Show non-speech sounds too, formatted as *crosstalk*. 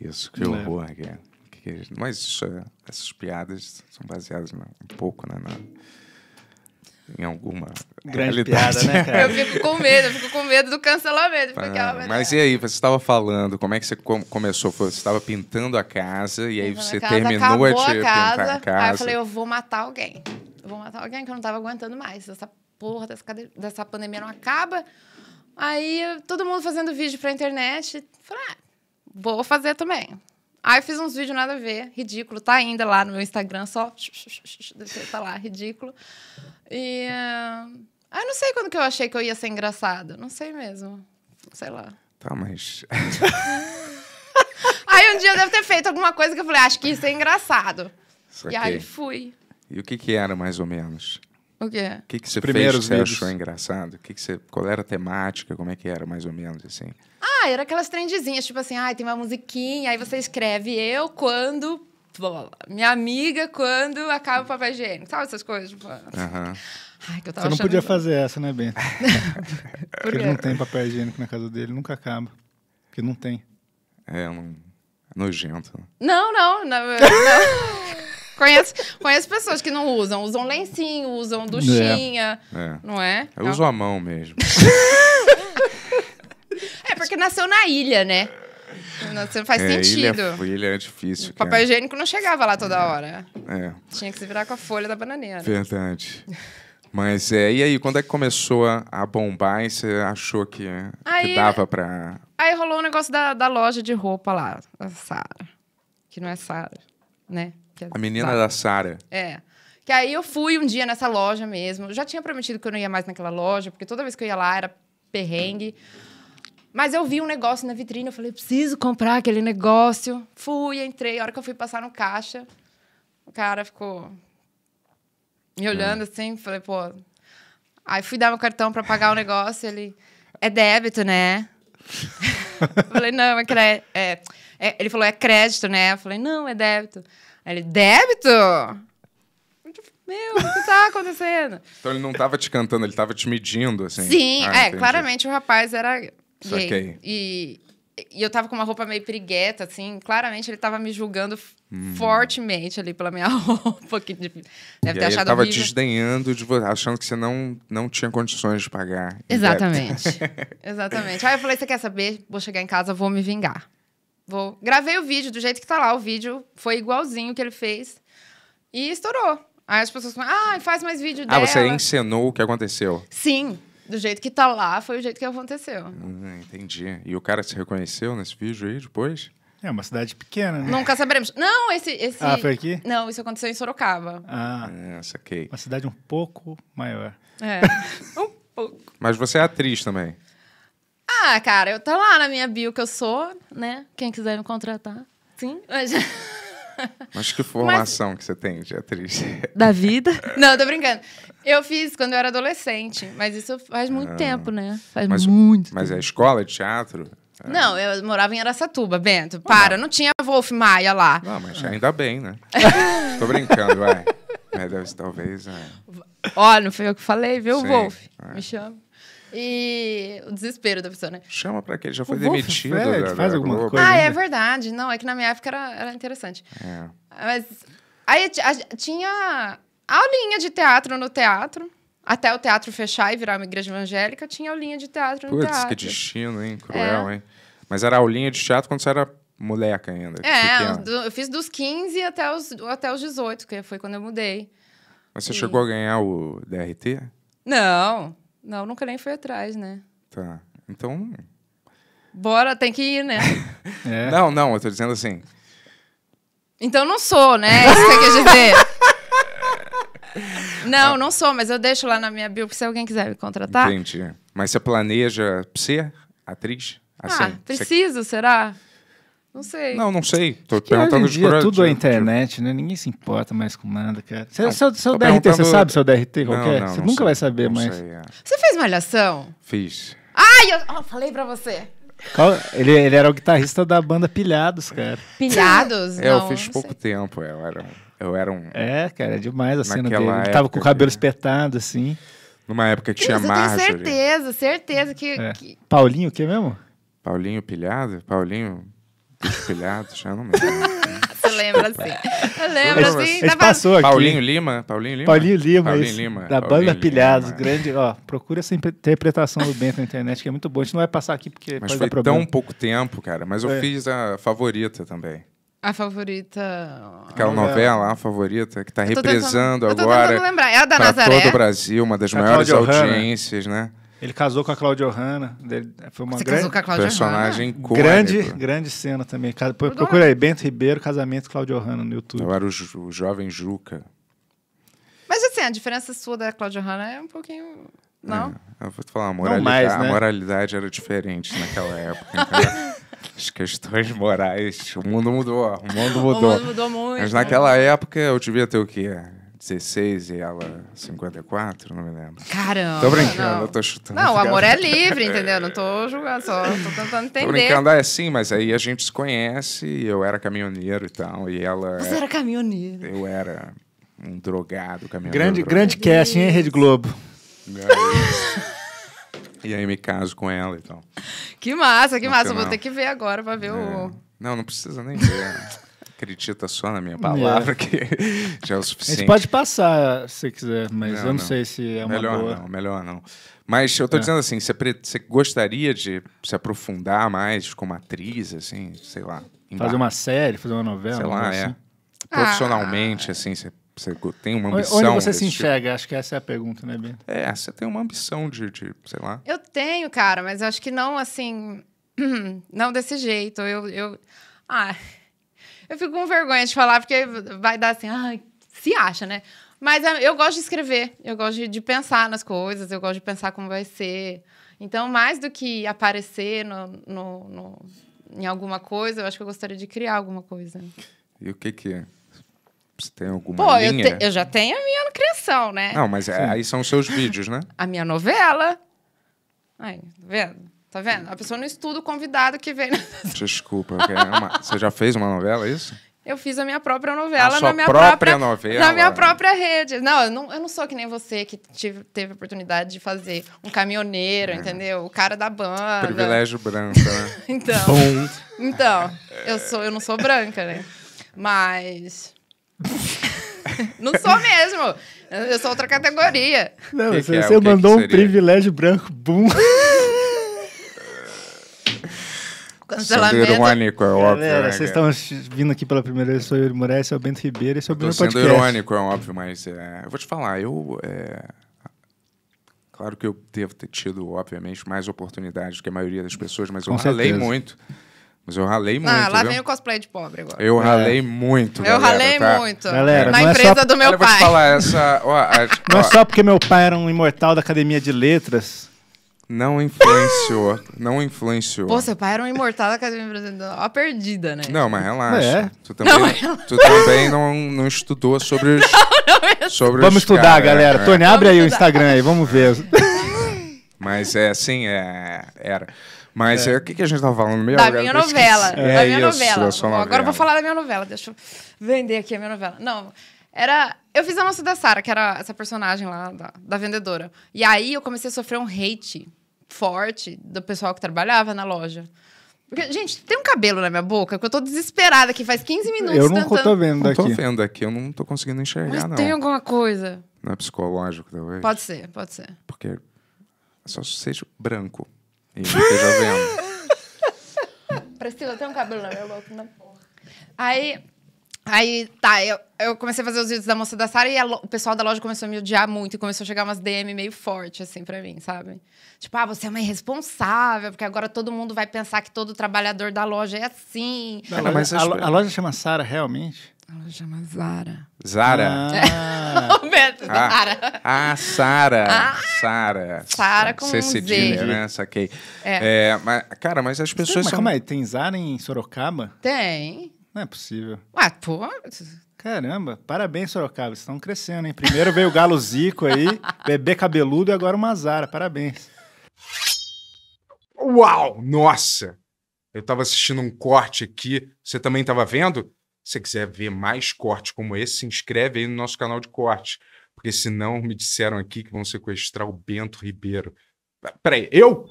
isso, que né? horror, é. Que, que, é mas eh, essas piadas são baseadas né, um pouco né, na, em alguma grande realidade. piada, né, cara? Eu fico com medo, eu fico com medo do cancelamento. Ah, mas é. e aí, você estava falando, como é que você com, começou? Você estava pintando a casa e aí você casa, terminou de a casa, pintar a casa. Aí eu falei, eu vou matar alguém. Eu vou matar alguém que eu não estava aguentando mais. Essa porra dessa, dessa pandemia não acaba. Aí todo mundo fazendo vídeo a internet. Falei, ah, vou fazer também. Aí eu fiz uns vídeos nada a ver, ridículo. Tá ainda lá no meu Instagram, só. Tá lá, ridículo. E. Ah, eu não sei quando que eu achei que eu ia ser engraçada. Não sei mesmo. Sei lá. Tá, mas. *laughs* aí um dia eu devo ter feito alguma coisa que eu falei, ah, acho que isso é engraçado. Isso e aí fui. E o que que era, mais ou menos? O quê? O que, que você Primeiros fez que você achou engraçado? que, que você, qual era a temática? Como é que era, mais ou menos, assim? Ah, era aquelas trendezinhas, tipo assim, ah, tem uma musiquinha, aí você escreve eu quando... Minha amiga quando acaba o papel higiênico. Sabe essas coisas? Tipo... Assim? Ai, que eu tava Você não podia fazer essa, né, Bento? *laughs* Porque ele não tem papel higiênico na casa dele, nunca acaba. Porque não tem. É, é um... nojento. Não, não. não, não. *laughs* conheço, conheço pessoas que não usam. Usam lencinho, usam duchinha. É. é. Não é? Eu uso a mão mesmo. é, porque nasceu na ilha, né? Não faz é, é sentido. Ilha, ilha é difícil. O papel higiênico não chegava lá toda é. hora. É. Tinha que se virar com a folha da bananeira. Verdade. Mas é, e aí, quando é que começou a, a bombar e você achou que, aí, que dava pra. Aí rolou um negócio da, da loja de roupa lá, a Sara. Que não é Sara, né? Que é a menina da Sara. É. Que aí eu fui um dia nessa loja mesmo. Eu já tinha prometido que eu não ia mais naquela loja, porque toda vez que eu ia lá era perrengue. Mas eu vi um negócio na vitrine, eu falei, preciso comprar aquele negócio. Fui, entrei. A hora que eu fui passar no caixa, o cara ficou me é. olhando hum. assim, falei, pô. Aí fui dar meu cartão para pagar o negócio, ele. É débito, né? *laughs* falei, não, é, crédito é, é Ele falou, é crédito, né? Eu falei, não, é débito ele, débito? Tipo, Meu, o que tá acontecendo? *laughs* então ele não tava te cantando, ele tava te medindo, assim. Sim, ah, é, entendi. claramente o rapaz era gay. E, e eu tava com uma roupa meio pirigueta, assim. Claramente ele tava me julgando hum. fortemente ali pela minha *laughs* roupa, que deve e ter aí achado ele tava horrível. desdenhando, de achando que você não, não tinha condições de pagar. Exatamente. *laughs* Exatamente. Aí eu falei, você quer saber? Vou chegar em casa, vou me vingar. Vou. Gravei o vídeo, do jeito que tá lá, o vídeo foi igualzinho que ele fez. E estourou. Aí as pessoas falam, ah, faz mais vídeo ah, dela. Ah, você encenou o que aconteceu. Sim. Do jeito que tá lá, foi o jeito que aconteceu. Hum, entendi. E o cara se reconheceu nesse vídeo aí depois? É uma cidade pequena, né? Nunca saberemos. Não, esse, esse. Ah, foi aqui? Não, isso aconteceu em Sorocaba. Ah, essa é, saquei. Uma cidade um pouco maior. É. *laughs* um pouco. Mas você é atriz também. Ah, cara, eu tô tá lá na minha bio que eu sou, né? Quem quiser me contratar. Sim. Mas, *laughs* Mas que formação Mas... que você tem de atriz? *laughs* Da vida? Não, tô brincando. Eu fiz quando eu era adolescente, mas isso faz muito ah, tempo, né? Faz mas, muito mas tempo. Mas é escola de teatro? É. Não, eu morava em Aracatuba, Bento. Ah, para, não. Tá. não tinha Wolf Maia lá. Não, mas ainda bem, né? *laughs* tô brincando, vai. É, deve, talvez. É. Ó, é. Olha, não foi eu que falei, viu, Sim, Wolf? É. Me chama. E o desespero da pessoa, né? Chama pra quê? Ele já foi o demitido. É, faz alguma coisa. Ah, ainda. é né? verdade. Não, é que na minha época era, era interessante. É. Mas. Aí a, tinha aulinha de teatro no teatro. Até o teatro fechar e virar uma igreja evangélica, tinha aulinha de teatro no Puts, teatro. Putz, que destino, hein? É. Cruel, é. hein? Mas era aulinha de teatro quando você era moleca ainda. É, eu fiz dos 15 até os, até os 18, que foi quando eu mudei. Mas você e... chegou a ganhar o DRT? Não. Não, nunca nem fui atrás, né? Tá. Então. Bora, tem que ir, né? *laughs* é. Não, não, eu tô dizendo assim. Então não sou, né? É isso que eu quer dizer. *laughs* não, ah. não sou, mas eu deixo lá na minha bio se alguém quiser me contratar. Entendi. Mas você planeja ser atriz? Ah, assim, ah, preciso, você... será? Não sei. Não, não sei. Tô que perguntando hoje em dia, tudo é tipo, internet, né? Ninguém se importa mais com nada, cara. seu, seu DRT, perguntando... você sabe seu DRT qualquer? Não, não, você nunca sei, vai saber mais. Sei, é. Você fez malhação? Fiz. Ai, eu oh, falei pra você. Qual... Ele, ele era o guitarrista da banda Pilhados, cara. Pilhados? é, eu fiz pouco sei. tempo, é, eu era, eu era um... É, cara, é demais a cena dele. Ele tava com o cabelo que... espetado, assim. Numa época que tinha tenho certeza, certeza que... É. que... Paulinho o quê mesmo? Paulinho Pilhado? Paulinho... Pilhados, já não lembro. *laughs* Você lembra assim. Eu lembro assim. A gente passou aqui. Paulinho Lima, Paulinho Lima. Paulinho Lima, Paulinho esse, Lima da Paulinho banda Pilhados, grande. Ó, procura essa interpretação do Bento na internet, que é muito boa. A gente não vai passar aqui porque mas pode foi dar problema. tão pouco tempo, cara. Mas eu é. fiz a favorita também. A favorita. Aquela novela, a favorita, que está reprisando tentando, agora. Eu tô lembrar. É a da Nazaré. todo o Brasil, uma das maiores audiências, né? Ele casou com a Claudio Hanna. Foi uma Você grande... casou com a Claudia personagem Hanna? grande, grande cena também. Procura aí, Bento Ribeiro, casamento Claudio Hanna no YouTube. Eu era o, jo o jovem Juca. Mas assim, a diferença sua da Claudio Hanna é um pouquinho... É, não? É, eu vou te falar, a moralidade, mais, né? a moralidade era diferente naquela época. Então *laughs* as questões morais, o mundo mudou, o mundo mudou. O mundo mudou muito. Mas né? naquela época eu devia ter o quê? 16 e ela 54, não me lembro. Caramba! Tô brincando, não. eu tô chutando. Não, o amor é livre, entendeu? Não tô *laughs* julgando, só tô tentando entender. Tô brincando, ah, é sim, mas aí a gente se conhece, eu era caminhoneiro e tal, e ela... Você era caminhoneiro? Eu era um drogado caminhoneiro. Grande, drogado. grande casting, hein, Rede Globo? e aí me caso com ela e tal. Que massa, que no massa, final. vou ter que ver agora pra ver é. o... Não, não precisa nem ver. *laughs* acredita só na minha é. palavra, que *laughs* já é o suficiente. A gente pode passar se quiser, mas não, eu não, não, sei se é uma melhor boa. Melhor não, melhor não. Mas eu estou é. dizendo assim, você, você gostaria de se aprofundar mais como atriz, assim, sei lá. Fazer uma série, fazer uma novela? Sei lá, é. Assim? Profissionalmente, ah. assim, você você tem uma ambição. Onde você se tipo? enxerga? Tipo? Acho que essa é a pergunta, né, Bia? É, você tem uma ambição de, de, sei lá. Eu tenho, cara, mas eu acho que não assim. *clears throat* Não desse jeito. Eu. eu... Ah, eu fico com vergonha de falar, porque vai dar assim, ah, se acha, né? Mas ah, eu gosto de escrever, eu gosto de pensar nas coisas, eu gosto de pensar como vai ser. Então, mais do que aparecer no, no, no em alguma coisa, eu acho que eu gostaria de criar alguma coisa. E o que que é? Você tem alguma Pô, linha? Eu, te, eu já tenho a minha criação, né? Não, mas é, aí são os seus vídeos, né? a minha novela. Aí, tá vendo? Tá vendo? A pessoa não estuda o convidado que vem. *laughs* Desculpa, você já fez uma novela, é isso? Eu fiz a minha própria novela a na minha própria, própria, novela. Na minha própria rede. Não eu, não, eu não sou que nem você que tive, teve a oportunidade de fazer um caminhoneiro, é. entendeu? O cara da banda. Privilégio branco, né? *laughs* então. Então, eu sou, eu não sou branca, né? Mas *laughs* não sou mesmo. Eu sou outra categoria. Não, que você, que é? você é mandou um privilégio branco, boom cancelamento. irônico, é óbvio. Galera, né, vocês estão vindo aqui pela primeira vez, eu sou o Yuri Moura, esse é o Bento Ribeiro, esse é o Bruno Podcast. sendo irônico, é óbvio, mas é, eu vou te falar, eu... É, claro que eu devo ter tido, obviamente, mais oportunidades que a maioria das pessoas, mas Com eu ralei muito. Mas eu ralei ah, muito. Ah, lá viu? vem o cosplay de pobre agora. Eu é. ralei muito. Eu galera, ralei tá? muito. Galera, na empresa é só... do meu Olha, pai. Eu vou te falar, essa. Ó, a... *laughs* não é só porque meu pai era um imortal da academia de letras não influenciou. não influenciou. Pô, seu pai era um imortal da Academia Brasileira. Ó, perdida, né? Não, mas relaxa. É. Tu também, não, tu também não, não estudou sobre os. *laughs* Não, é assim. sobre vamos os estudar, cara, galera. Né? Tony, abre vamos aí estudar. o Instagram aí, vamos ver. *laughs* mas é assim, é, era. Mas é. é. o que, que a gente tava falando mesmo? Da minha novela. É, da minha é isso, novela. novela. Agora eu vou falar da minha novela. Deixa eu vender aqui a minha novela. Não. Era. Eu fiz a moça da Sara, que era essa personagem lá da, da vendedora. E aí eu comecei a sofrer um hate forte do pessoal que trabalhava na loja. Porque, gente, tem um cabelo na minha boca que eu tô desesperada aqui, faz 15 minutos. Eu não tentando... tô vendo aqui. Não tô vendo aqui, eu não tô conseguindo enxergar, Mas não. tem alguma coisa. Não é psicológico, talvez? Pode ser, pode ser. Porque só seja branco e esteja vendo. *laughs* Priscila, tem um cabelo na minha boca, né? Aí, Aí, tá, eu, eu comecei a fazer os vídeos da moça da Sara e a, o pessoal da loja começou a me odiar muito e começou a chegar umas DM meio forte, assim, pra mim, sabe? Tipo, ah, você é uma irresponsável, porque agora todo mundo vai pensar que todo trabalhador da loja é assim. Não, a, loja, a, a, loja chama Sara realmente? A loja chama Zara. Zara? Ah. Roberto, *laughs* ah. Zara. Ah, Sara. Ah. Sara. Sara com C cedilha, né? Saquei. É. é. mas, cara, mas as pessoas... Sim, mas são... calma aí, tem Zara em Sorocaba? Tem. Não é possível. Ah, pô. Caramba, parabéns, Sorocaba. Vocês estão crescendo, hein? Primeiro veio o Galo Zico aí, *laughs* bebê cabeludo e agora uma Zara. Parabéns. Uau! Nossa! Eu estava assistindo um corte aqui. Você também estava vendo? Se você quiser ver mais cortes como esse, se inscreve aí no nosso canal de cortes. Porque senão me disseram aqui que vão sequestrar o Bento Ribeiro. Peraí, eu?